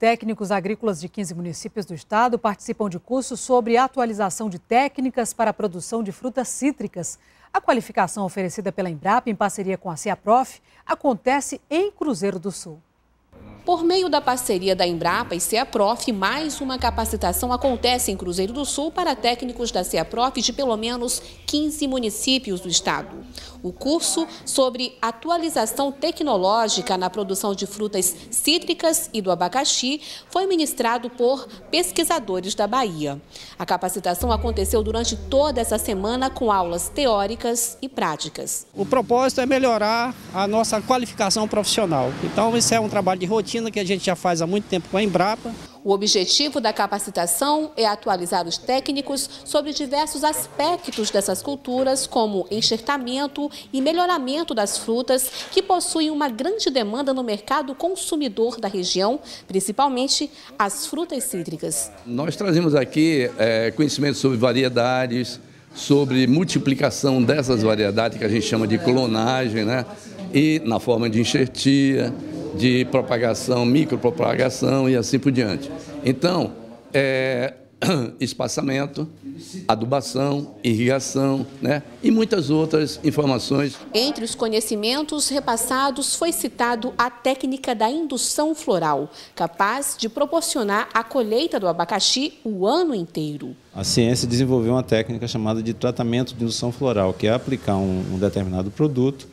Técnicos agrícolas de 15 municípios do estado participam de cursos sobre atualização de técnicas para a produção de frutas cítricas. A qualificação oferecida pela Embrapa em parceria com a CEAPROF acontece em Cruzeiro do Sul. Por meio da parceria da Embrapa e CEAPROF, mais uma capacitação acontece em Cruzeiro do Sul para técnicos da CEAPROF de pelo menos 15 municípios do estado. O curso sobre atualização tecnológica na produção de frutas cítricas e do abacaxi foi ministrado por pesquisadores da Bahia. A capacitação aconteceu durante toda essa semana com aulas teóricas e práticas. O propósito é melhorar a nossa qualificação profissional. Então, isso é um trabalho de rotina rotina que a gente já faz há muito tempo com a Embrapa. O objetivo da capacitação é atualizar os técnicos sobre diversos aspectos dessas culturas, como enxertamento e melhoramento das frutas, que possuem uma grande demanda no mercado consumidor da região, principalmente as frutas cítricas. Nós trazemos aqui é, conhecimento sobre variedades, sobre multiplicação dessas variedades que a gente chama de clonagem, né? E na forma de enxertia de propagação, micropropagação e assim por diante. Então, é, espaçamento, adubação, irrigação né, e muitas outras informações. Entre os conhecimentos repassados foi citado a técnica da indução floral, capaz de proporcionar a colheita do abacaxi o ano inteiro. A ciência desenvolveu uma técnica chamada de tratamento de indução floral, que é aplicar um, um determinado produto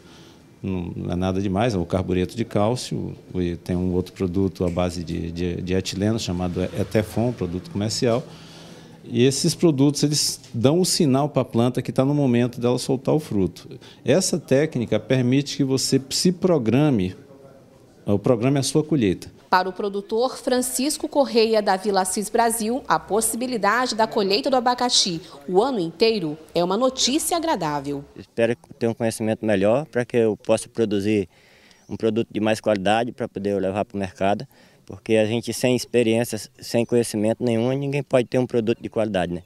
não é nada demais, é o carbureto de cálcio, tem um outro produto à base de, de, de etileno chamado Etefon, produto comercial. E esses produtos eles dão um sinal para a planta que está no momento dela soltar o fruto. Essa técnica permite que você se programe, o programa é a sua colheita. Para o produtor Francisco Correia da Vila Assis Brasil, a possibilidade da colheita do abacaxi o ano inteiro é uma notícia agradável. Espero ter um conhecimento melhor para que eu possa produzir um produto de mais qualidade para poder levar para o mercado, porque a gente sem experiência, sem conhecimento nenhum, ninguém pode ter um produto de qualidade, né?